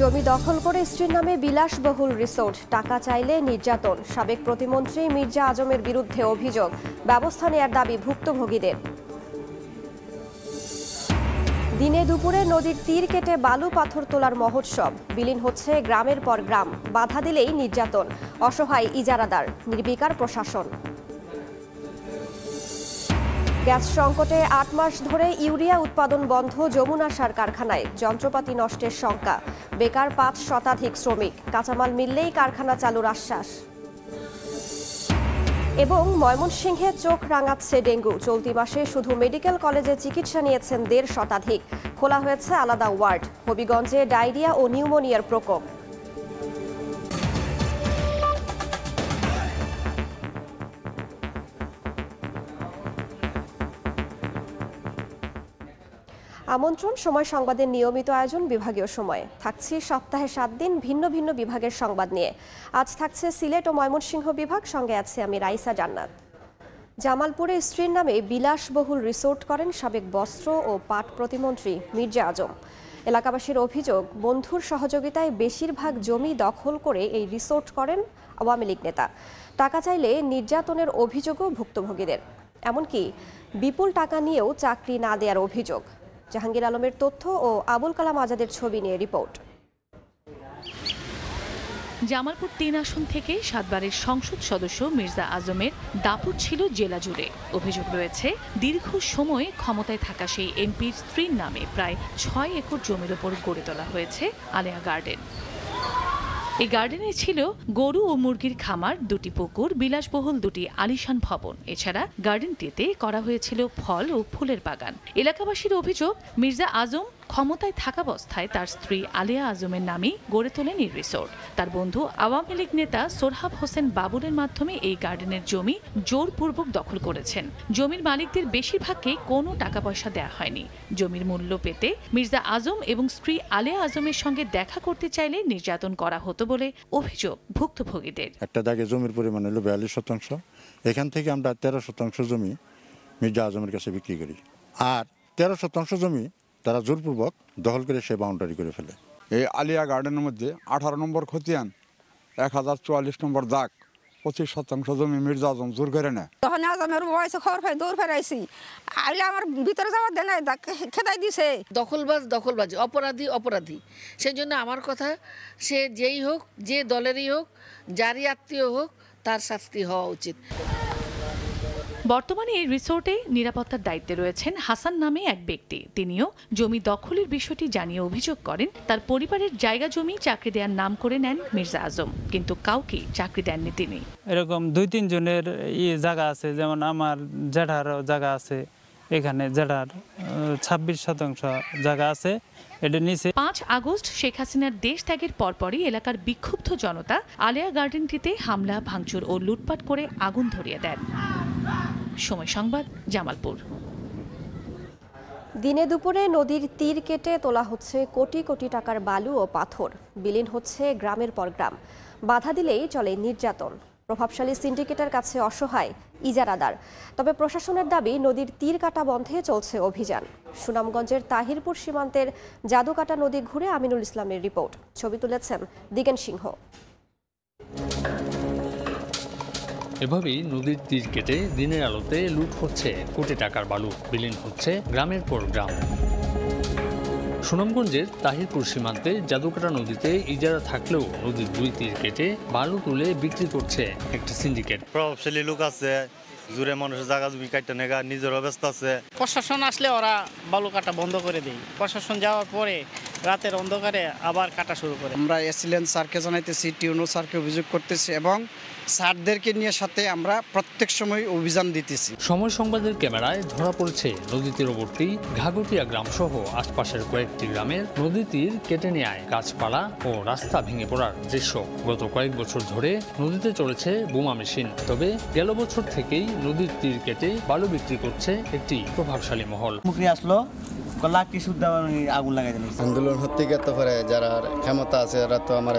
জমি দখল করে স্ত্রীর নামে বিলাসবহুল রিসোর্ট টাকা চাইলে নির্যাতন সাবেক প্রতিমন্ত্রী মির্জা আজমের বিরুদ্ধে অভিযোগ ব্যবস্থা নেয়ার দাবি ভুক্তভোগীদের দিনে দুপুরে নদীর তীর কেটে বালু পাথর তোলার মহোৎসব বিলীন হচ্ছে গ্রামের পর গ্রাম বাধা দিলেই নির্যাতন অসহায় ইজারাদার নির্বিকার প্রশাসন গ্যাস সংকটে আট মাস ধরে ইউরিয়া উৎপাদন বন্ধ যমুনা সার কারখানায় যন্ত্রপাতি নষ্টের শঙ্কা বেকার পাঁচ শতাধিক শ্রমিক কাঁচামাল মিললেই কারখানা চালুর আশ্বাস এবং ময়মনসিংহে চোখ রাঙাচ্ছে ডেঙ্গু চলতি মাসে শুধু মেডিকেল কলেজে চিকিৎসা নিয়েছেন দেড় শতাধিক খোলা হয়েছে আলাদা ওয়ার্ড হবিগঞ্জে ডায়রিয়া ও নিউমোনিয়ার প্রকোপ আমন্ত্রণ সময় সংবাদের নিয়মিত আয়োজন বিভাগীয় সময়ে থাকছি সপ্তাহে সাত দিন ভিন্ন ভিন্ন বিভাগের সংবাদ নিয়ে আজ থাকছে সিলেট ও ময়মনসিংহ বিভাগ সঙ্গে আছে আমি রাইসা জান্নাত জামালপুরে স্ত্রীর নামে বিলাসবহুল রিসোর্ট করেন সাবেক বস্ত্র ও পাট প্রতিমন্ত্রী মির্জা আজম এলাকাবাসীর অভিযোগ বন্ধুর সহযোগিতায় বেশিরভাগ জমি দখল করে এই রিসোর্ট করেন আওয়ামী লীগ নেতা টাকা চাইলে নির্যাতনের অভিযোগও ভুক্তভোগীদের এমনকি বিপুল টাকা নিয়েও চাকরি না দেওয়ার অভিযোগ জাহাঙ্গীর আলমের তথ্য ও আবুল কালাম আজাদের ছবি নিয়ে রিপোর্ট জামালপুর তিন আসন থেকে সাতবারের সংসদ সদস্য মির্জা আজমের দাপট ছিল জেলা জুড়ে অভিযোগ রয়েছে দীর্ঘ সময়ে ক্ষমতায় থাকা সেই এমপির স্ত্রীর নামে প্রায় ছয় একর জমির ওপর গড়ে তোলা হয়েছে আলেয়া গার্ডেন এই গার্ডেনে ছিল গরু ও মুরগির খামার দুটি পুকুর বিলাসবহুল দুটি আলিশান ভবন এছাড়া গার্ডেনটিতে করা হয়েছিল ফল ও ফুলের বাগান এলাকাবাসীর অভিযোগ মির্জা আজম ক্ষমতায় থাকাবস্থায় তার স্ত্রী আলিয়া আজমের নামেই গড়ে তোলেন এই রিসোর্ট তার বন্ধু আওয়ামী লীগ নেতা সোরহাব হোসেন বাবুলের মাধ্যমে এই গার্ডেনের জমি জোরপূর্বক দখল করেছেন জমির মালিকদের বেশিরভাগকে কোনো টাকা পয়সা দেয়া হয়নি জমির মূল্য পেতে মির্জা আজম এবং স্ত্রী আলিয়া আজমের সঙ্গে দেখা করতে চাইলে নির্যাতন করা হতো বলে অভিযোগ ভুক্তভোগীদের একটা দাগে জমির পরিমাণ হলো বিয়াল্লিশ শতাংশ এখান থেকে আমরা তেরো শতাংশ জমি মির্জা আজমের কাছে বিক্রি করি আর তেরো শতাংশ জমি তারা জোরপূর্বক দখল করে সে বাউন্ডারি করে ফেলে এই আলিয়া গার্ডেনের মধ্যে আঠারো নম্বর খতিয়ান এক হাজার চুয়াল্লিশ নম্বর দাগ পঁচিশ শতাংশ জমি মির্জা আজম জোর করে নেয় তখন আজমের বয়সে খবর ফেলে দৌড় ফেরাইছি আইলে আমার ভিতরে যাওয়ার দেয় নাই খেদাই দিছে দখলবাজ দখলবাজ অপরাধী অপরাধী সেই জন্য আমার কথা সে যেই হোক যে দলেরই হোক যারই আত্মীয় হোক তার শাস্তি হওয়া উচিত বর্তমানে এই রিসোর্টে নিরাপত্তার দায়িত্বে রয়েছেন হাসান নামে এক ব্যক্তি তিনিও জমি দখলের বিষয়টি জানিয়ে অভিযোগ করেন তার পরিবারের জায়গা জমি চাকরি দেওয়ার নাম করে নেন মির্জা আজম কিন্তু কাউকে চাকরি দেননি তিনি এরকম দুই তিন জনের ইয়ে জায়গা আছে যেমন আমার জেঠারও জায়গা আছে এখানে জেলার ছাব্বিশ শতাংশ জায়গা আছে এটা পাঁচ আগস্ট শেখ হাসিনার দেশ ত্যাগের পরপরই এলাকার বিক্ষুব্ধ জনতা আলিয়া গার্ডেনটিতে হামলা ভাঙচুর ও লুটপাট করে আগুন ধরিয়ে দেন সময় সংবাদ জামালপুর দিনে দুপুরে নদীর তীর কেটে তোলা হচ্ছে কোটি কোটি টাকার বালু ও পাথর বিলীন হচ্ছে গ্রামের পর গ্রাম বাধা দিলেই চলে নির্যাতন প্রভাবশালী সিন্ডিকেটের কাছে অসহায় ইজারাদার তবে প্রশাসনের দাবি নদীর তীর কাটা বন্ধে চলছে অভিযান সুনামগঞ্জের তাহিরপুর সীমান্তের জাদুকাটা নদী ঘুরে আমিনুল ইসলামের রিপোর্ট ছবি তুলেছেন দিগেন সিংহ এভাবেই নদীর তীর কেটে দিনের আলোতে লুট হচ্ছে কোটি টাকার বালু বিলীন হচ্ছে গ্রামের পর গ্রাম সুনামগঞ্জের তাহিরপুর সীমান্তে জাদুকাটা নদীতে ইজারা থাকলেও নদীর দুই তীর কেটে বালু তুলে বিক্রি করছে একটা সিন্ডিকেট প্রভাবশালী লোক আছে জুড়ে মানুষের জায়গা জমি কাটতে নেগা নিজের অবস্থা আছে প্রশাসন আসলে ওরা বালু কাটা বন্ধ করে দেয় প্রশাসন যাওয়ার পরে রাতের অন্ধকারে আবার কাটা শুরু করে আমরা এসিলেন স্যারকে জানাইতেছি টিউনো স্যারকে অভিযোগ করতেছি এবং স্যারদেরকে নিয়ে সাথে আমরা প্রত্যেক সময় অভিযান দিতেছি সময় সংবাদের ক্যামেরায় ধরা পড়েছে নদী তীরবর্তী ঘাগটিয়া সহ আশপাশের কয়েকটি গ্রামের নদী তীর কেটে নেয় গাছপালা ও রাস্তা ভেঙে পড়ার দৃশ্য গত কয়েক বছর ধরে নদীতে চলেছে বোমা মেশিন তবে গেল বছর থেকেই নদীর তীর কেটে বালু বিক্রি করছে একটি প্রভাবশালী মহল মুখে আসলো লাখ কিছু আগুন লাগাই আন্দোলন হতে গেতে পারে যারা ক্ষমতা আছে তারা তো আমার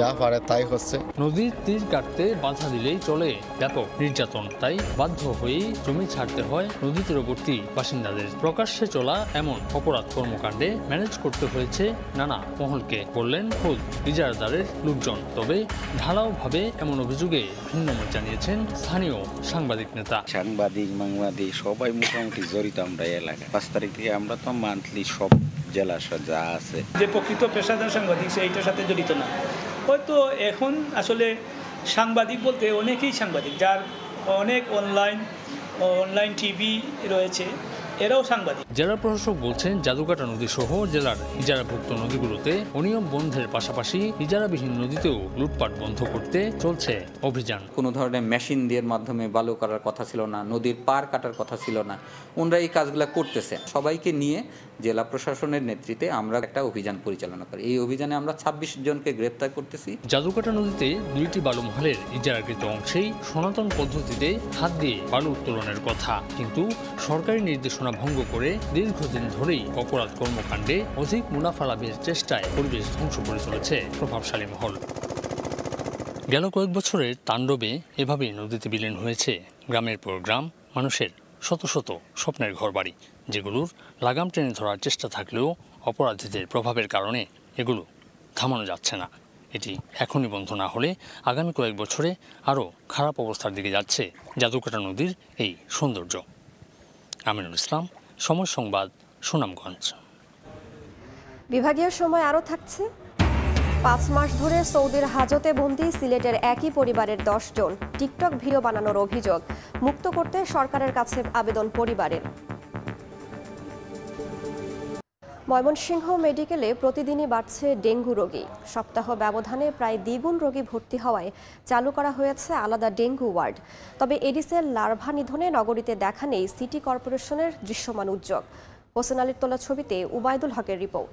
যা পারে তাই হচ্ছে নদীর তীর কাটতে বাধা দিলেই চলে ব্যাপক নির্যাতন তাই বাধ্য হয়েই জমি ছাড়তে হয় নদী তীরবর্তী বাসিন্দাদের প্রকাশ্যে চলা এমন অপরাধ কর্মকাণ্ডে ম্যানেজ করতে হয়েছে নানা মহলকে বললেন খোদ ইজারদারের লোকজন তবে ভাবে এমন অভিযোগে ভিন্নমত জানিয়েছেন স্থানীয় সাংবাদিক নেতা সাংবাদিক বাংলাদেশ সবাই মোটামুটি জড়িত আমরা এলাকায় পাঁচ তারিখ থেকে আমরা তো মান্থলি সব জেলা যা আছে যে প্রকৃত পেশাদার সাংবাদিক সেইটার সাথে জড়িত না হয়তো এখন আসলে সাংবাদিক বলতে অনেকেই সাংবাদিক যার অনেক অনলাইন অনলাইন টিভি রয়েছে এরাও সাংবাদিক জেলা প্রশাসক বলছেন জাদুকাটা নদী সহ জেলার ইজারাভুক্ত নদীগুলোতে অনিয়ম বন্ধের পাশাপাশি ইজারাবিহীন নদীতেও লুটপাট বন্ধ করতে চলছে অভিযান কোনো ধরনের মেশিন দিয়ে মাধ্যমে বালু করার কথা ছিল না নদীর পার কাটার কথা ছিল না ওনারা এই কাজগুলো করতেছে সবাইকে নিয়ে জেলা প্রশাসনের নেতৃত্বে আমরা একটা অভিযান পরিচালনা করি এই অভিযানে আমরা ছাব্বিশ জনকে গ্রেপ্তার করতেছি জাদুকাটা নদীতে দুইটি বালু মহলের ইজারাকৃত অংশেই সনাতন পদ্ধতিতে হাত দিয়ে বালু উত্তোলনের কথা কিন্তু সরকারি নির্দেশনা ঘটনা ভঙ্গ করে দীর্ঘদিন ধরেই অপরাধ কর্মকাণ্ডে অধিক মুনাফা লাভের চেষ্টায় পরিবেশ ধ্বংস করে চলেছে প্রভাবশালী মহল গেল কয়েক বছরের তাণ্ডবে এভাবেই নদীতে বিলীন হয়েছে গ্রামের পর গ্রাম মানুষের শত শত স্বপ্নের ঘরবাড়ি যেগুলোর লাগাম টেনে ধরার চেষ্টা থাকলেও অপরাধীদের প্রভাবের কারণে এগুলো থামানো যাচ্ছে না এটি এখনই বন্ধ না হলে আগামী কয়েক বছরে আরও খারাপ অবস্থার দিকে যাচ্ছে জাদুকাটা নদীর এই সৌন্দর্য আমিনুল ইসলাম সময় সংবাদ সুনামগঞ্জ বিভাগীয় সময় আরও থাকছে পাঁচ মাস ধরে সৌদির হাজতে বন্দি সিলেটের একই পরিবারের দশজন টিকটক ভিডিও বানানোর অভিযোগ মুক্ত করতে সরকারের কাছে আবেদন পরিবারের ময়মনসিংহ মেডিকেলে প্রতিদিনই বাড়ছে ডেঙ্গু রোগী সপ্তাহ ব্যবধানে প্রায় দ্বিগুণ রোগী ভর্তি হওয়ায় চালু করা হয়েছে আলাদা ডেঙ্গু ওয়ার্ড তবে এডিসের লার্ভা নিধনে নগরীতে দেখা নেই সিটি কর্পোরেশনের দৃশ্যমান উদ্যোগ হোসেন আলীর তোলা ছবিতে উবায়দুল হকের রিপোর্ট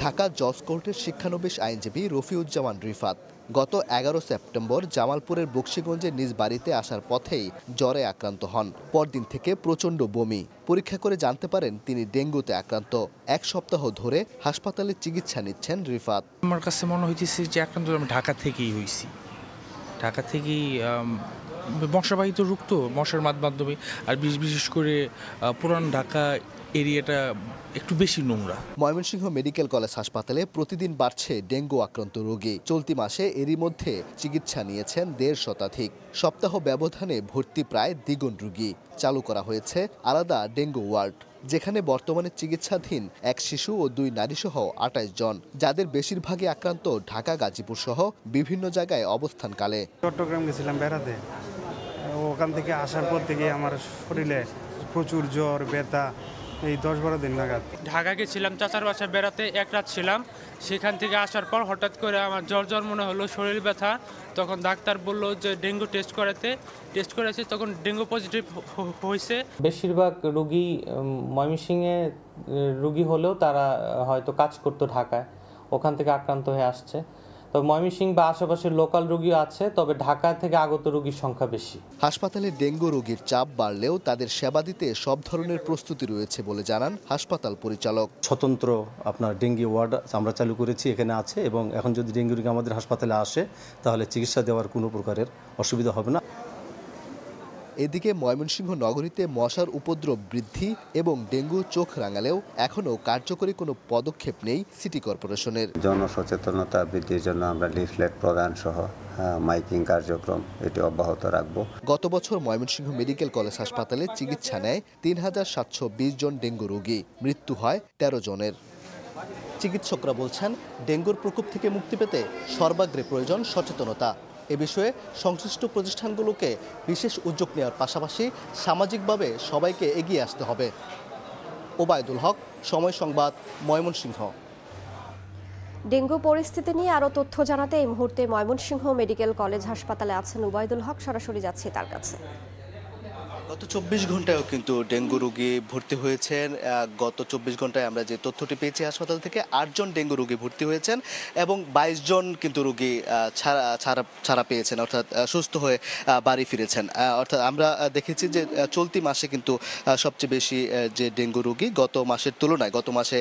ঢাকা জজ কোর্টের শিক্ষানবিশ আইনজীবী রফিউজ্জামান রিফাত গত এগারো সেপ্টেম্বর জামালপুরের বক্সিগঞ্জে নিজ বাড়িতে আসার পথেই জ্বরে আক্রান্ত হন পরদিন থেকে প্রচণ্ড বমি পরীক্ষা করে জানতে পারেন তিনি ডেঙ্গুতে আক্রান্ত এক সপ্তাহ ধরে হাসপাতালে চিকিৎসা নিচ্ছেন রিফাত আমার কাছে মনে হয়েছে যে আক্রান্ত আমি ঢাকা থেকেই হয়েছি ঢাকা থেকেই মশাবাহিত রুক্ত মশার মাধ্যমে আর বিশেষ করে পুরান ঢাকা এরিয়াটা একটু বেশি নোংরা ময়মনসিংহ মেডিকেল কলেজ হাসপাতালে প্রতিদিন বাড়ছে ডেঙ্গু আক্রান্ত রোগী চলতি মাসে এরই মধ্যে চিকিৎসা নিয়েছেন দেড় শতাধিক সপ্তাহ ব্যবধানে ভর্তি প্রায় দ্বিগুণ রোগী চালু করা হয়েছে আলাদা ডেঙ্গু ওয়ার্ড যেখানে বর্তমানে চিকিৎসাধীন এক শিশু ও দুই নারীসহ আটাইশ জন যাদের বেশিরভাগই আক্রান্ত ঢাকা গাজীপুর সহ বিভিন্ন জায়গায় অবস্থানকালে চট্টগ্রাম গেছিলাম বেড়াতে ওখান থেকে আসার পর থেকে আমার শরীরে প্রচুর জ্বর ব্যথা এই দশ বারো দিন নাগাদ ঢাকা গেছিলাম চাচার বাসায় বেড়াতে এক রাত ছিলাম সেখান থেকে আসার পর হঠাৎ করে আমার জ্বর জ্বর মনে হলো শরীর ব্যথা তখন ডাক্তার বললো যে ডেঙ্গু টেস্ট করাতে টেস্ট করেছে তখন ডেঙ্গু পজিটিভ হয়েছে বেশিরভাগ রুগী ময়মনসিংহে রুগী হলেও তারা হয়তো কাজ করতো ঢাকায় ওখান থেকে আক্রান্ত হয়ে আসছে তবে ময়মনসিংহ বা আশেপাশের লোকাল রোগী আছে তবে ঢাকা থেকে আগত রোগীর সংখ্যা বেশি হাসপাতালে ডেঙ্গু রোগীর চাপ বাড়লেও তাদের সেবা দিতে সব ধরনের প্রস্তুতি রয়েছে বলে জানান হাসপাতাল পরিচালক স্বতন্ত্র আপনার ডেঙ্গি ওয়ার্ড আমরা চালু করেছি এখানে আছে এবং এখন যদি ডেঙ্গু রোগী আমাদের হাসপাতালে আসে তাহলে চিকিৎসা দেওয়ার কোনো প্রকারের অসুবিধা হবে না এদিকে ময়মনসিংহ নগরীতে মশার উপদ্রব বৃদ্ধি এবং ডেঙ্গু চোখ রাঙালেও এখনও কার্যকরী কোনো পদক্ষেপ নেই সিটি কর্পোরেশনের জনসচেতনতা বৃদ্ধির জন্য আমরা লিফলেট প্রদান সহ মাইকিং কার্যক্রম এটি অব্যাহত রাখব গত বছর ময়মনসিংহ মেডিকেল কলেজ হাসপাতালে চিকিৎসা নেয় তিন হাজার সাতশো বিশ জন ডেঙ্গু রোগী মৃত্যু হয় তেরো জনের চিকিৎসকরা বলছেন ডেঙ্গুর প্রকোপ থেকে মুক্তি পেতে সর্বাগ্রে প্রয়োজন সচেতনতা এ বিষয়ে সংশ্লিষ্ট প্রতিষ্ঠানগুলোকে বিশেষ উদ্যোগ নেওয়ার পাশাপাশি সামাজিকভাবে সবাইকে এগিয়ে আসতে হবে ওবায়দুল হক সময় সংবাদ ময়মনসিংহ ডেঙ্গু পরিস্থিতি নিয়ে আরও তথ্য জানাতে এই মুহূর্তে ময়মনসিংহ মেডিকেল কলেজ হাসপাতালে আছেন ওবায়দুল হক সরাসরি যাচ্ছি তার কাছে গত চব্বিশ ঘন্টায়ও কিন্তু ডেঙ্গু রোগী ভর্তি হয়েছেন গত চব্বিশ ঘন্টায় আমরা যে তথ্যটি পেয়েছি হাসপাতাল থেকে আটজন ডেঙ্গু রোগী ভর্তি হয়েছেন এবং বাইশ জন কিন্তু রোগী ছাড়া ছাড়া ছাড়া পেয়েছেন অর্থাৎ সুস্থ হয়ে বাড়ি ফিরেছেন অর্থাৎ আমরা দেখেছি যে চলতি মাসে কিন্তু সবচেয়ে বেশি যে ডেঙ্গু রোগী গত মাসের তুলনায় গত মাসে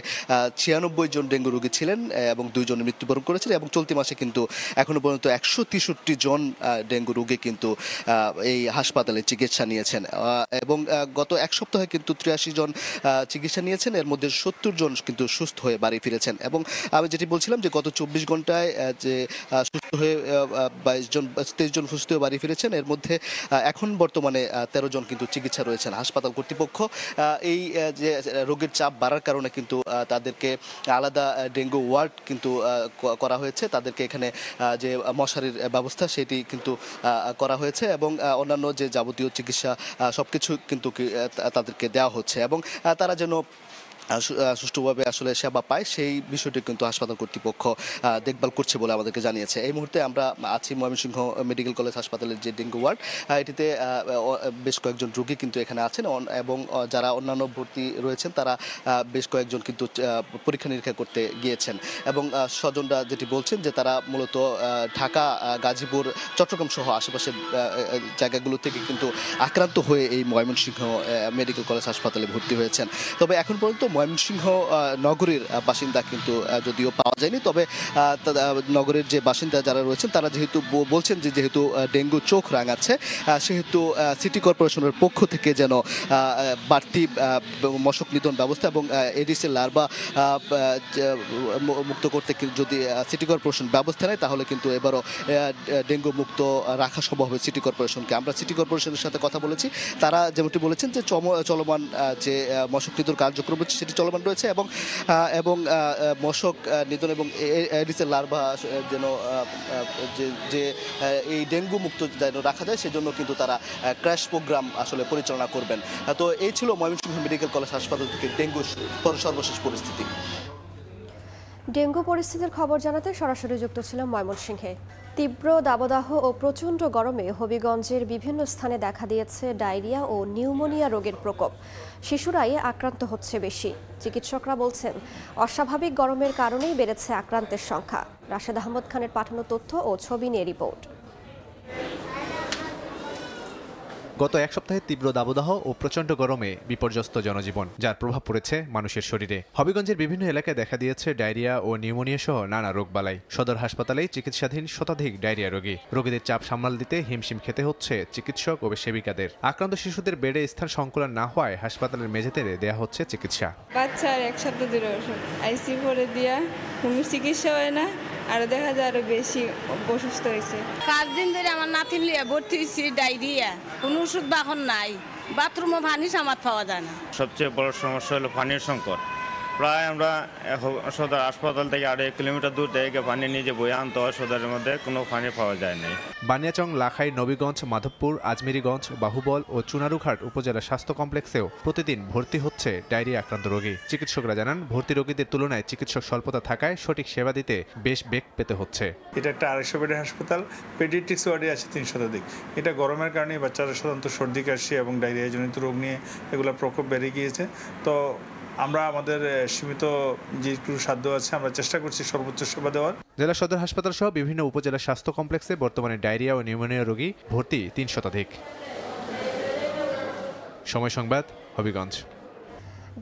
ছিয়ানব্বই জন ডেঙ্গু রোগী ছিলেন এবং দুইজন মৃত্যুবরণ করেছিলেন এবং চলতি মাসে কিন্তু এখনও পর্যন্ত একশো জন ডেঙ্গু রোগী কিন্তু এই হাসপাতালে চিকিৎসা নিয়েছেন এবং গত এক সপ্তাহে কিন্তু তিরাশি জন চিকিৎসা নিয়েছেন এর মধ্যে সত্তর জন কিন্তু সুস্থ হয়ে বাড়ি ফিরেছেন এবং আমি যেটি বলছিলাম যে গত চব্বিশ ঘন্টায় যে সুস্থ হয়ে বাইশ জন তেইশ জন সুস্থ হয়ে বাড়ি ফিরেছেন এর মধ্যে এখন বর্তমানে তেরো জন কিন্তু চিকিৎসা রয়েছেন হাসপাতাল কর্তৃপক্ষ এই যে রোগের চাপ বাড়ার কারণে কিন্তু তাদেরকে আলাদা ডেঙ্গু ওয়ার্ড কিন্তু করা হয়েছে তাদেরকে এখানে যে মশারির ব্যবস্থা সেটি কিন্তু করা হয়েছে এবং অন্যান্য যে যাবতীয় চিকিৎসা সব কিছু কিন্তু তাদেরকে দেওয়া হচ্ছে এবং তারা যেন সুষ্ঠুভাবে আসলে সেবা পায় সেই বিষয়টি কিন্তু হাসপাতাল কর্তৃপক্ষ দেখভাল করছে বলে আমাদেরকে জানিয়েছে এই মুহূর্তে আমরা আছি ময়মনসিংহ মেডিকেল কলেজ হাসপাতালের যে ডেঙ্গু ওয়ার্ড এটিতে বেশ কয়েকজন রোগী কিন্তু এখানে আছেন এবং যারা অন্যান্য ভর্তি রয়েছেন তারা বেশ কয়েকজন কিন্তু পরীক্ষা নিরীক্ষা করতে গিয়েছেন এবং স্বজনরা যেটি বলছেন যে তারা মূলত ঢাকা গাজীপুর চট্টগ্রাম সহ আশেপাশের জায়গাগুলো থেকে কিন্তু আক্রান্ত হয়ে এই ময়মনসিংহ মেডিকেল কলেজ হাসপাতালে ভর্তি হয়েছেন তবে এখন পর্যন্ত ময়মনসিংহ নগরীর বাসিন্দা কিন্তু যদিও পাওয়া যায়নি তবে নগরের যে বাসিন্দা যারা রয়েছেন তারা যেহেতু বলছেন যে যেহেতু ডেঙ্গু চোখ রাঙাচ্ছে সেহেতু সিটি কর্পোরেশনের পক্ষ থেকে যেন বাড়তি মশক নিধন ব্যবস্থা এবং এডিসের লার্বা মুক্ত করতে যদি সিটি কর্পোরেশন ব্যবস্থা নেয় তাহলে কিন্তু এবারও ডেঙ্গু মুক্ত রাখা সম্ভব হবে সিটি কর্পোরেশনকে আমরা সিটি কর্পোরেশনের সাথে কথা বলেছি তারা যেমনটি বলেছেন যে চলমান যে মশক নিধন কার্যক্রম সেটি চলমান রয়েছে এবং এবং মশক নিধন এবং এডিসের লার্ভা যেন যে এই ডেঙ্গু মুক্ত যেন রাখা যায় সেজন্য কিন্তু তারা ক্র্যাশ প্রোগ্রাম আসলে পরিচালনা করবেন তো এই ছিল ময়মনসিংহ মেডিকেল কলেজ হাসপাতাল থেকে ডেঙ্গু সর্বশেষ পরিস্থিতি ডেঙ্গু পরিস্থিতির খবর জানাতে সরাসরি যুক্ত ছিল ময়মনসিংহে তীব্র দাবদাহ ও প্রচণ্ড গরমে হবিগঞ্জের বিভিন্ন স্থানে দেখা দিয়েছে ডায়রিয়া ও নিউমোনিয়া রোগের প্রকোপ শিশুরাই আক্রান্ত হচ্ছে বেশি চিকিৎসকরা বলছেন অস্বাভাবিক গরমের কারণেই বেড়েছে আক্রান্তের সংখ্যা রাশেদ আহমদ খানের পাঠানো তথ্য ও ছবি নিয়ে রিপোর্ট গত এক সপ্তাহে তীব্র দাবদাহ ও প্রচণ্ড গরমে বিপর্যস্ত জনজীবন যার প্রভাব পড়েছে মানুষের শরীরে হবিগঞ্জের বিভিন্ন এলাকায় দেখা দিয়েছে ডায়রিয়া ও নিউমোনিয়া সহ নানা রোগ বালাই সদর হাসপাতালে চিকিৎসাধীন শতাধিক ডায়রিয়া রোগী রোগীদের চাপ সামাল দিতে হিমশিম খেতে হচ্ছে চিকিৎসক ও সেবিকাদের আক্রান্ত শিশুদের বেডে স্থান সংকুলন না হওয়ায় হাসপাতালের মেঝেতে দেয়া হচ্ছে চিকিৎসা বাচ্চার এক সপ্তাহ ধরে আইসি করে দিয়া চিকিৎসা হয় না আরও দেখা যায় আরও বেশি অসুস্থ হয়েছে পাঁচ দিন ধরে আমার নাতিন লিয়া ভর্তি হয়েছি ডায়রিয়া কোনো ওষুধ বাহন নাই বাথরুমও পানি সামাত পাওয়া যায় না সবচেয়ে বড় সমস্যা হলো পানির সংকট প্রায় আমরা সদর হাসপাতাল থেকে আড়াই কিলোমিটার দূর থেকে পানি যে বয়ে আনতে হয় সদরের মধ্যে কোনো পানি পাওয়া যায় নাই বানিয়াচং লাখাই নবীগঞ্জ মাধবপুর আজমিরিগঞ্জ বাহুবল ও চুনারুঘাট উপজেলা স্বাস্থ্য কমপ্লেক্সেও প্রতিদিন ভর্তি হচ্ছে ডায়রিয়া আক্রান্ত রোগী চিকিৎসকরা জানান ভর্তি রোগীদের তুলনায় চিকিৎসক স্বল্পতা থাকায় সঠিক সেবা দিতে বেশ বেগ পেতে হচ্ছে এটা একটা আড়াইশো বেডের হাসপাতাল পেডিটিস ওয়ার্ডে আছে তিন শতাধিক এটা গরমের কারণে বাচ্চারা সাধারণত সর্দি কাশি এবং ডায়রিয়া জনিত রোগ নিয়ে এগুলো প্রকোপ বেড়ে গিয়েছে তো আমরা আমাদের সীমিত যেটুকু সাধ্য আছে আমরা চেষ্টা করছি সর্বোচ্চ সেবা দেওয়ার জেলা সদর হাসপাতাল সহ বিভিন্ন উপজেলা স্বাস্থ্য কমপ্লেক্সে বর্তমানে ডায়রিয়া ও নিউমোনিয়া রোগী ভর্তি তিন শতাধিক সময় সংবাদ হবিগঞ্জ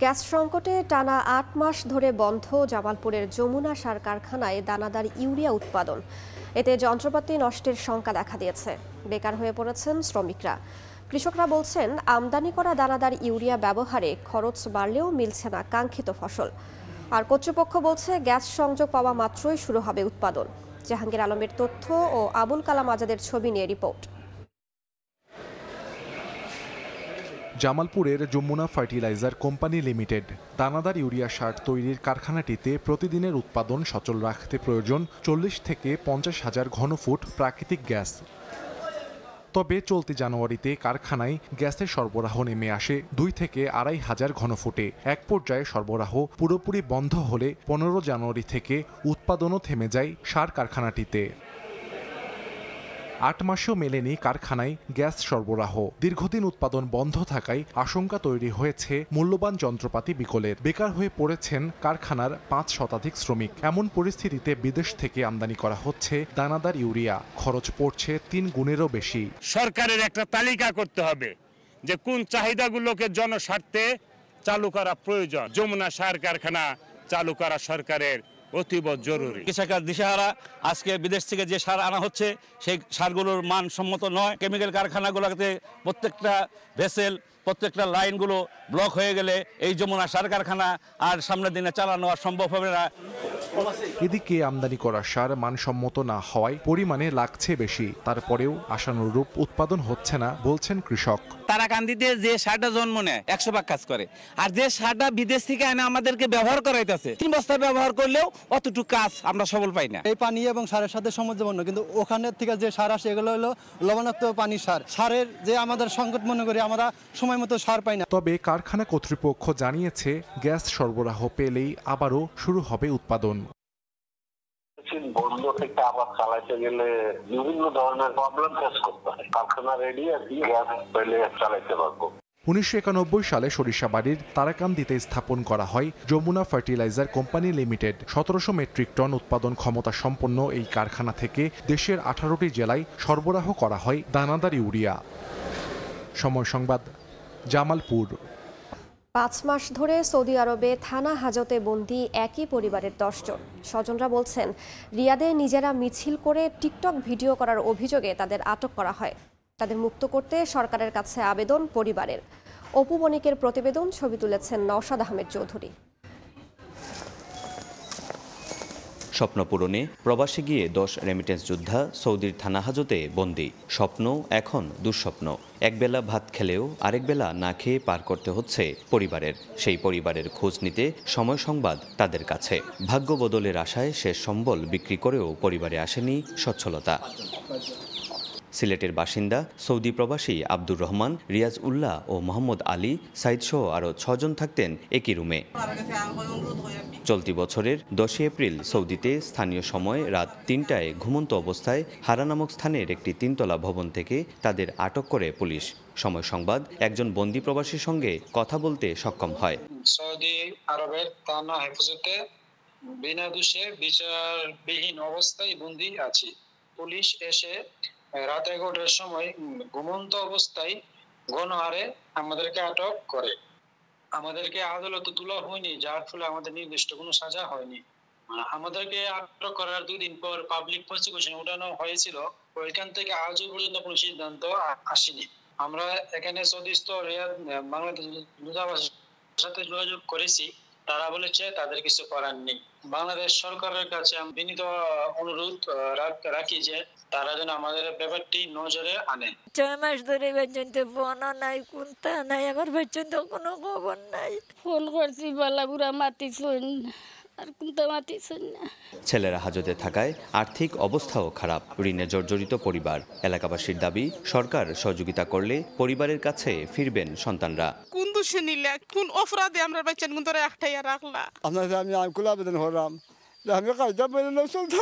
গ্যাস সংকটে টানা আট মাস ধরে বন্ধ জামালপুরের যমুনা সার কারখানায় দানাদার ইউরিয়া উৎপাদন এতে যন্ত্রপাতি নষ্টের শঙ্কা দেখা দিয়েছে বেকার হয়ে পড়েছেন শ্রমিকরা কৃষকরা বলছেন আমদানি করা দানাদার ইউরিয়া ব্যবহারে খরচ বাড়লেও মিলছে না কাঙ্ক্ষিত ফসল আর কর্তৃপক্ষ বলছে গ্যাস সংযোগ পাওয়া মাত্রই শুরু হবে উৎপাদন জাহাঙ্গীর আলমের তথ্য ও আবুল কালাম আজাদের ছবি নিয়ে রিপোর্ট জামালপুরের যমুনা ফার্টিলাইজার কোম্পানি লিমিটেড দানাদার ইউরিয়া সার তৈরির কারখানাটিতে প্রতিদিনের উৎপাদন সচল রাখতে প্রয়োজন চল্লিশ থেকে পঞ্চাশ হাজার ঘনফুট প্রাকৃতিক গ্যাস তবে চলতি জানুয়ারিতে কারখানায় গ্যাসের সরবরাহ নেমে আসে দুই থেকে আড়াই হাজার ঘনফুটে এক পর্যায়ে সরবরাহ পুরোপুরি বন্ধ হলে পনেরো জানুয়ারি থেকে উৎপাদনও থেমে যায় সার কারখানাটিতে আট মাসেও মেলেনি কারখানায় গ্যাস সরবরাহ দীর্ঘদিন উৎপাদন বন্ধ থাকায় আশঙ্কা তৈরি হয়েছে মূল্যবান যন্ত্রপাতি বিকলের বেকার হয়ে পড়েছেন কারখানার পাঁচ শতাধিক শ্রমিক এমন পরিস্থিতিতে বিদেশ থেকে আমদানি করা হচ্ছে দানাদার ইউরিয়া খরচ পড়ছে তিন গুণেরও বেশি সরকারের একটা তালিকা করতে হবে যে কোন চাহিদাগুলোকে জনস্বার্থে চালু করা প্রয়োজন যমুনা সার কারখানা চালু করা সরকারের অতীব জরুরি কৃষকের দিশাহারা আজকে বিদেশ থেকে যে সার আনা হচ্ছে সেই সারগুলোর মান সম্মত নয় কেমিক্যাল কারখানাগুলোতে প্রত্যেকটা ভেসেল প্রত্যেকটা লাইনগুলো ব্লক হয়ে গেলে এই যমুনা সার কারখানা আর সামনের দিনে চালানো আর সম্ভব হবে না এদিকে আমদানি করা সার মানসম্মত না হওয়ায় পরিমাণে লাগছে বেশি তারপরেও আশানুরূপ উৎপাদন হচ্ছে না বলছেন কৃষক তারাকান্দিতে যে সারটা জন্ম নেয় একশো ভাগ কাজ করে আর যে সারটা বিদেশ থেকে এনে আমাদেরকে ব্যবহার করাইতেছে তিন বস্তা ব্যবহার করলেও অতটুকু কাজ আমরা সবল পাই না এই পানি এবং সারের সাথে সমজবন্য কিন্তু ওখানে থেকে যে সার আসে এগুলো হলো লবণাক্ত পানি সার সারের যে আমাদের সংকট মনে করি আমরা সময় মতো সার পাই না তবে কারখানা কর্তৃপক্ষ জানিয়েছে গ্যাস সরবরাহ পেলেই আবারও শুরু হবে উৎপাদন মেশিন বন্ধ থেকে আবার চালাইতে গেলে বিভিন্ন ধরনের প্রবলেম ফেস করতে হয় কারখানা রেডি আর দিয়ে গ্যাস পেলে চালাইতে পারবো উনিশশো একানব্বই সালে সরিষাবাড়ির তারাকান্দিতে স্থাপন করা হয় যমুনা ফার্টিলাইজার কোম্পানি লিমিটেড সতেরোশো মেট্রিক টন উৎপাদন ক্ষমতা সম্পন্ন এই কারখানা থেকে দেশের আঠারোটি জেলায় সরবরাহ করা হয় দানাদার ইউরিয়া সময় সংবাদ জামালপুর পাঁচ মাস ধরে সৌদি আরবে থানা হাজতে বন্দি একই পরিবারের দশজন স্বজনরা বলছেন রিয়াদে নিজেরা মিছিল করে টিকটক ভিডিও করার অভিযোগে তাদের আটক করা হয় তাদের মুক্ত করতে সরকারের কাছে আবেদন পরিবারের অপু বণিকের প্রতিবেদন ছবি তুলেছেন নওশাদ আহমেদ চৌধুরী স্বপ্ন পূরণে প্রবাসে গিয়ে দশ রেমিটেন্স যোদ্ধা সৌদির থানা হাজতে বন্দি স্বপ্ন এখন দুঃস্বপ্ন একবেলা ভাত খেলেও আরেক বেলা না খেয়ে পার করতে হচ্ছে পরিবারের সেই পরিবারের খোঁজ নিতে সময় সংবাদ তাদের কাছে ভাগ্য বদলের আশায় শেষ সম্বল বিক্রি করেও পরিবারে আসেনি সচ্ছলতা সিলেটের বাসিন্দা সৌদি প্রবাসী আব্দুর রহমান রিয়াজ উল্লাহ ও মোহাম্মদ আলী সহ আরও ছজন থাকতেন একই রুমে চলতি বছরের দশই এপ্রিল সৌদিতে স্থানীয় সময় রাত তিনটায় ঘুমন্ত অবস্থায় হারা নামক স্থানের একটি তিনতলা ভবন থেকে তাদের আটক করে পুলিশ সময় সংবাদ একজন বন্দি প্রবাসীর সঙ্গে কথা বলতে সক্ষম হয় সৌদি আরবের তানা হেফাজতে বিনা দোষে বিচারবিহীন অবস্থায় বন্দি আছি পুলিশ এসে রাত এগারোটার সময় ঘুমন্ত অবস্থায় গণহারে আমাদেরকে আটক করে আমাদেরকে আদালতে তোলা হয়নি যার ফলে আমাদের নির্দিষ্ট কোনো সাজা হয়নি মানে আমাদেরকে আটক করার দুই দিন পর পাবলিক প্রসিকিউশন উঠানো হয়েছিল ওইখান থেকে আজও পর্যন্ত কোনো সিদ্ধান্ত আসেনি আমরা এখানে সদিস্থ রেয়াদ বাংলাদেশ দূতাবাসের সাথে যোগাযোগ করেছি তারা বলেছে তাদের কিছু করার নেই বাংলাদেশ সরকারের কাছে আমি বিনীত অনুরোধ রাখি যে তারা যেন আমাদের ব্যাপারটি নজরে আনে ছয় মাস ধরে পর্যন্ত বনা নাই কুন্তা নাই আবার পর্যন্ত কোনো খবর নাই ফোন করছি বালাগুড়া মাতিছুন আর কিন্তু ছেলেরা হাজতে থাকায় আর্থিক অবস্থাও খারাপ ঋণে জর্জরিত পরিবার এলাকাবাসীর দাবি সরকার সহযোগিতা করলে পরিবারের কাছে ফিরবেন সন্তানরা কোন দোষে নিলে কোন অপরাধে আমরা বাচ্চা কোন তোরা একটাই রাখলা আপনাদের আমি আকুল আবেদন করলাম আমি কাজটা বেরোলে চলতে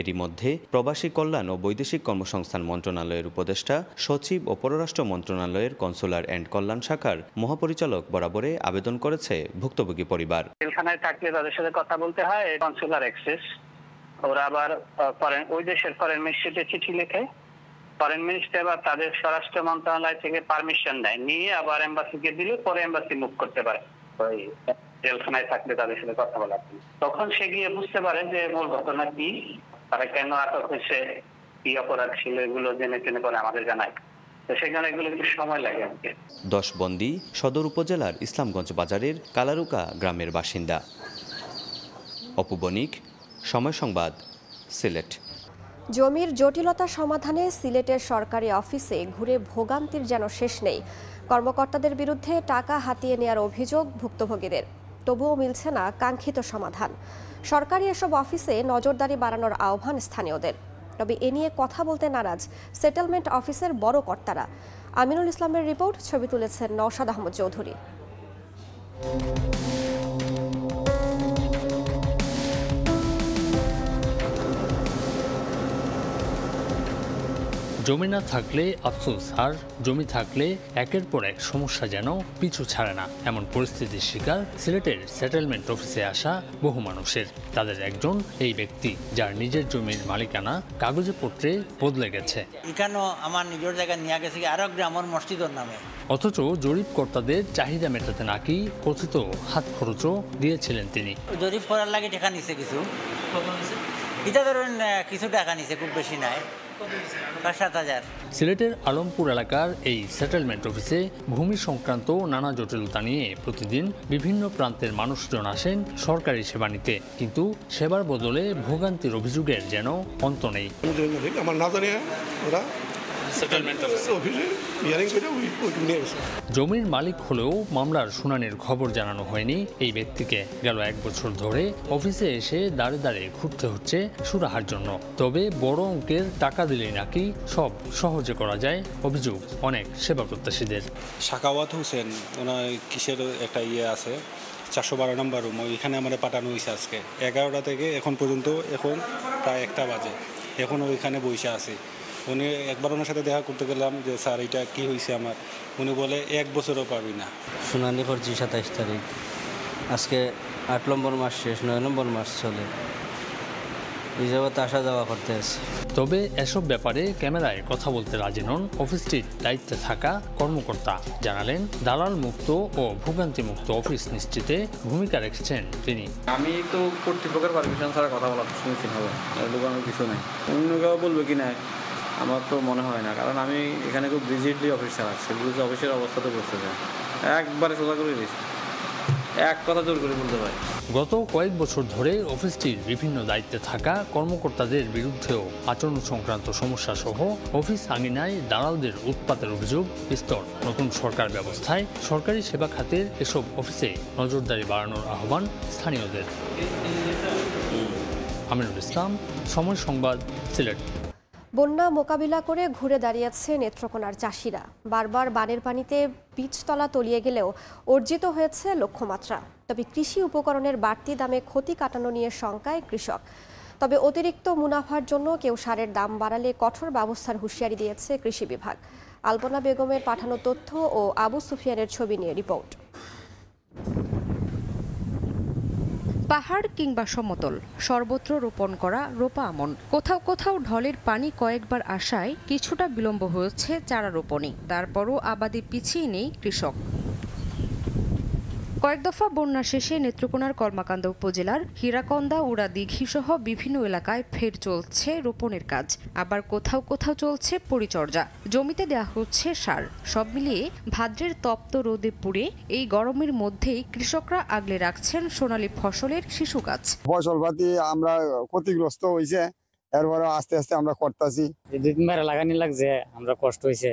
এরই মধ্যে প্রবাসী কল্যাণ ও বৈদেশিক কর্মসংস্থান মন্ত্রণালয়ের উপদেষ্টা সচিব ও পররাষ্ট্র মন্ত্রণালয়ের কনসুলার অ্যান্ড কল্যাণ শাখার মহাপরিচালক বরাবরে আবেদন করেছে ভুক্তভোগী পরিবার থাকলে তাদের সাথে কথা বলতে হয় কনসুলার অ্যাক্সেস ওরা আবার ওই দেশের ফরেন মিনিস্ট্রিতে চিঠি লেখে ফরেন তাদের স্বরাষ্ট্র মন্ত্রণালয় থেকে পারমিশন দেয় নিয়ে আবার এম্বাসিকে দিলে পরে এমবাসি মুখ করতে পারে জেলখানায় থাকলে তাদের সাথে কথা বলা তখন সে গিয়ে বুঝতে পারে যে মূল ঘটনা কি তারা কেন আটক হয়েছে কি অপরাধ ছিল এগুলো জেনে টেনে পরে আমাদের জানায় দশ বন্দি সদর উপজেলার ইসলামগঞ্জ বাজারের কালারুকা গ্রামের বাসিন্দা অপুবণিক সময় সংবাদ সিলেট জমির জটিলতা সমাধানে সিলেটের সরকারি অফিসে ঘুরে ভোগান্তির যেন শেষ নেই কর্মকর্তাদের বিরুদ্ধে টাকা হাতিয়ে নেয়ার অভিযোগ ভুক্তভোগীদের তবুও মিলছে না কাঙ্ক্ষিত সমাধান সরকারি এসব অফিসে নজরদারি বাড়ানোর আহ্বান স্থানীয়দের তবে এ নিয়ে কথা বলতে নারাজ সেটেলমেন্ট অফিসের বড় কর্তারা আমিনুল ইসলামের রিপোর্ট ছবি তুলেছেন নওশাদ আহমদ চৌধুরী জমি না থাকলে আফসোস আর জমি থাকলে একের পর এক সমস্যা যেন পিছু ছাড়ে না এমন পরিস্থিতির শিকার সিলেটের সেটেলমেন্ট অফিসে আসা বহু মানুষের তাদের একজন এই ব্যক্তি যার নিজের জমির মালিকানা কাগজে পত্রে বদলে গেছে এখানেও আমার নিজের জায়গায় নিয়ে গেছে আরো গ্রামের মসজিদের নামে অথচ জরিপ কর্তাদের চাহিদা মেটাতে নাকি কথিত হাত খরচও দিয়েছিলেন তিনি জরিপ করার লাগে টাকা নিছে কিছু এটা ধরুন কিছু টাকা নিছে খুব বেশি নাই সিলেটের আলমপুর এলাকার এই সেটেলমেন্ট অফিসে ভূমি সংক্রান্ত নানা জটিলতা নিয়ে প্রতিদিন বিভিন্ন প্রান্তের মানুষজন আসেন সরকারি সেবা নিতে কিন্তু সেবার বদলে ভোগান্তির অভিযোগের যেন অন্ত নেই আমার না জানি ওরা জমির মালিক হলেও মামলার শুনানির খবর জানানো হয়নি এই ব্যক্তিকে গেল এক বছর ধরে অফিসে এসে দাঁড়ে দাঁড়িয়ে ঘুরতে হচ্ছে সুরাহার জন্য তবে বড় অঙ্কের টাকা দিলে নাকি সব সহজে করা যায় অভিযোগ অনেক সেবা প্রত্যাশীদের সাকাওয়াত হোসেন ওনার কিসের একটা ইয়ে আছে চারশো বারো নম্বর রুম ওইখানে আমাদের পাঠানো হয়েছে আজকে এগারোটা থেকে এখন পর্যন্ত এখন প্রায় একটা বাজে এখন ওইখানে বসে আছি উনি একবার ওনার সাথে দেখা করতে গেলাম যে স্যার এটা কি হয়েছে আমার উনি বলে এক বছরও পাবি না শুনানি করছি সাতাইশ তারিখ আজকে আট নম্বর মাস শেষ নয় নম্বর মাস চলে এই আসা যাওয়া করতে আছে তবে এসব ব্যাপারে ক্যামেরায় কথা বলতে রাজি নন অফিসটির দায়িত্বে থাকা কর্মকর্তা জানালেন দালাল মুক্ত ও ভোগান্তি মুক্ত অফিস নিশ্চিতে ভূমিকা রেখেছেন তিনি আমি তো কর্তৃপক্ষের পারমিশন ছাড়া কথা বলার শুনেছি হবে কিছু নাই অন্য কেউ বলবে কি না আমার তো মনে হয় না কারণ আমি এখানে খুব ভিজিটলি অফিস চালাচ্ছি বুঝতে অফিসের অবস্থা তো বুঝতে চাই একবারে সোজা করে দিয়েছি এক কথা জোর করে বলতে পারি গত কয়েক বছর ধরে অফিসটির বিভিন্ন দায়িত্বে থাকা কর্মকর্তাদের বিরুদ্ধেও আচরণ সংক্রান্ত সমস্যা সহ অফিস আঙিনায় দালালদের উৎপাতের অভিযোগ বিস্তর নতুন সরকার ব্যবস্থায় সরকারি সেবা খাতের এসব অফিসে নজরদারি বাড়ানোর আহ্বান স্থানীয়দের আমিনুল ইসলাম সময় সংবাদ সিলেট বন্যা মোকাবিলা করে ঘুরে দাঁড়িয়েছে নেত্রকোনার চাষিরা বারবার বানের পানিতে বীজতলা তলিয়ে গেলেও অর্জিত হয়েছে লক্ষ্যমাত্রা তবে কৃষি উপকরণের বাড়তি দামে ক্ষতি কাটানো নিয়ে শঙ্কায় কৃষক তবে অতিরিক্ত মুনাফার জন্য কেউ সারের দাম বাড়ালে কঠোর ব্যবস্থার হুঁশিয়ারি দিয়েছে কৃষি বিভাগ আলপনা বেগমের পাঠানো তথ্য ও আবু সুফিয়ানের ছবি নিয়ে রিপোর্ট পাহাড় কিংবা সমতল সর্বত্র রোপণ করা রোপা আমন কোথাও কোথাও ঢলের পানি কয়েকবার আসায় কিছুটা বিলম্ব হয়েছে চারা রোপণে তারপরও আবাদি পিছিয়ে নেই কৃষক কয়েক দফা বন্যা শেষে নেত্রকোনার কর্মাকান্দ উপজেলার হীরাকন্দা উড়া সহ বিভিন্ন এলাকায় ফের চলছে রোপণের কাজ আবার কোথাও কোথাও চলছে পরিচর্যা জমিতে দেয়া হচ্ছে সার সব মিলিয়ে ভাদ্রের তপ্ত রোদে পুড়ে এই গরমের মধ্যেই কৃষকরা আগলে রাখছেন সোনালী ফসলের শিশু গাছ পাতি আমরা ক্ষতিগ্রস্ত হয়েছে এরপরে আস্তে আস্তে আমরা করতেছি লাগানি লাগছে আমরা কষ্ট হয়েছে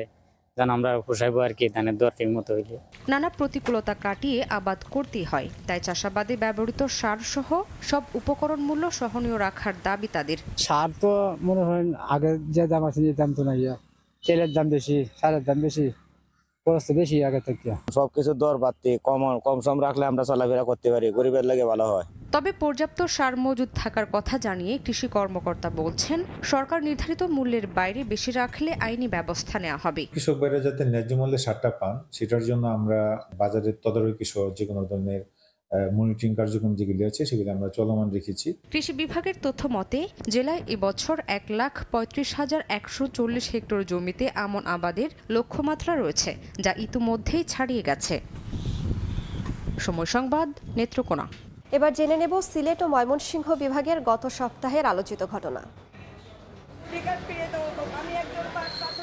যেন আমরা পোষাইবো আর কি ধানের দরকার মতো হইলে নানা প্রতিকূলতা কাটিয়ে আবাদ করতেই হয় তাই চাষাবাদে ব্যবহৃত সার সহ সব উপকরণ মূল্য সহনীয় রাখার দাবি তাদের সার তো মনে হয় আগে যে দাম আছে যে দাম তো নাই তেলের দাম বেশি সারের দাম বেশি খরচ বেশি আগে থেকে সবকিছু দর বাড়তি কম কম সম রাখলে আমরা চলাফেরা করতে পারি গরিবের লাগে ভালো হয় তবে পর্যাপ্ত সার মজুদ থাকার কথা জানিয়ে কৃষি কর্মকর্তা বলছেন সরকার নির্ধারিত মূল্যের বাইরে বেশি রাখলে আইনি ব্যবস্থা নেওয়া হবে কৃষক বাইরে যাতে ন্যায্য মূল্যে সারটা পান সেটার জন্য আমরা বাজারের তদারকি সহ যে কোনো ধরনের মনিটরিং কার্যক্রম যেগুলি আছে সেগুলি আমরা চলমান রেখেছি কৃষি বিভাগের তথ্য মতে জেলায় এবছর এক লাখ পঁয়ত্রিশ হাজার একশো চল্লিশ হেক্টর জমিতে আমন আবাদের লক্ষ্যমাত্রা রয়েছে যা ইতিমধ্যেই ছাড়িয়ে গেছে সময় সংবাদ নেত্রকোনা এবার জেনে নেব সিলেট ও ময়মনসিংহ বিভাগের গত সপ্তাহের আলোচিত ঘটনা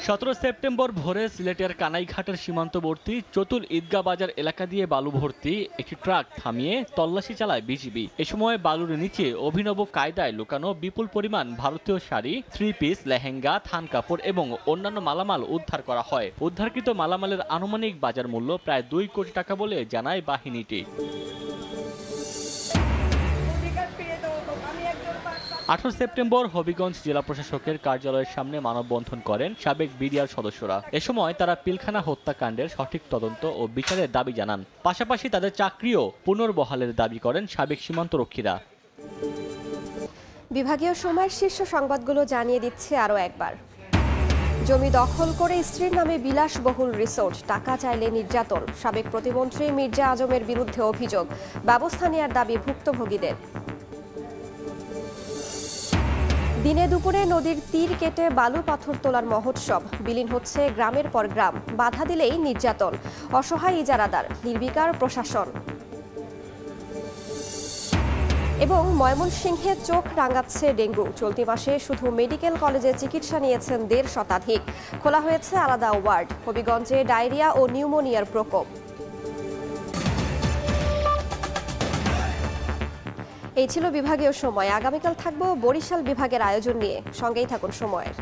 সতেরো সেপ্টেম্বর ভোরে সিলেটের কানাইঘাটের সীমান্তবর্তী চতুল ঈদগা বাজার এলাকা দিয়ে বালু ভর্তি একটি ট্রাক থামিয়ে তল্লাশি চালায় বিজিবি এ সময় বালুর নিচে অভিনব কায়দায় লুকানো বিপুল পরিমাণ ভারতীয় শাড়ি থ্রি পিস লেহেঙ্গা থান কাপড় এবং অন্যান্য মালামাল উদ্ধার করা হয় উদ্ধারকৃত মালামালের আনুমানিক বাজার মূল্য প্রায় দুই কোটি টাকা বলে জানায় বাহিনীটি আঠারো সেপ্টেম্বর হবিগঞ্জ জেলা প্রশাসকের কার্যালয়ের সামনে মানববন্ধন করেন সাবেক বিডিআর সদস্যরা এ সময় তারা পিলখানা হত্যাকাণ্ডের সঠিক তদন্ত ও বিচারের দাবি জানান পাশাপাশি তাদের চাকরিও পুনর্বহালের দাবি করেন সাবেক সীমান্তরক্ষীরা বিভাগীয় সময়ের শীর্ষ সংবাদগুলো জানিয়ে দিচ্ছে আরও একবার জমি দখল করে স্ত্রীর নামে বিলাসবহুল রিসোর্ট টাকা চাইলে নির্যাতন সাবেক প্রতিমন্ত্রী মির্জা আজমের বিরুদ্ধে অভিযোগ ব্যবস্থা নেয়ার দাবি ভুক্তভোগীদের দিনে দুপুরে নদীর তীর কেটে বালু পাথর তোলার মহোৎসব বিলীন হচ্ছে গ্রামের পর গ্রাম বাধা দিলেই নির্যাতন অসহায় ইজারাদার নির্বিকার প্রশাসন এবং ময়মনসিংহে চোখ রাঙাচ্ছে ডেঙ্গু চলতি মাসে শুধু মেডিকেল কলেজে চিকিৎসা নিয়েছেন দেড় শতাধিক খোলা হয়েছে আলাদা ওয়ার্ড হবিগঞ্জে ডায়রিয়া ও নিউমোনিয়ার প্রকোপ এই ছিল বিভাগীয় সময় আগামীকাল থাকবো বরিশাল বিভাগের আয়োজন নিয়ে সঙ্গেই থাকুন সময়ের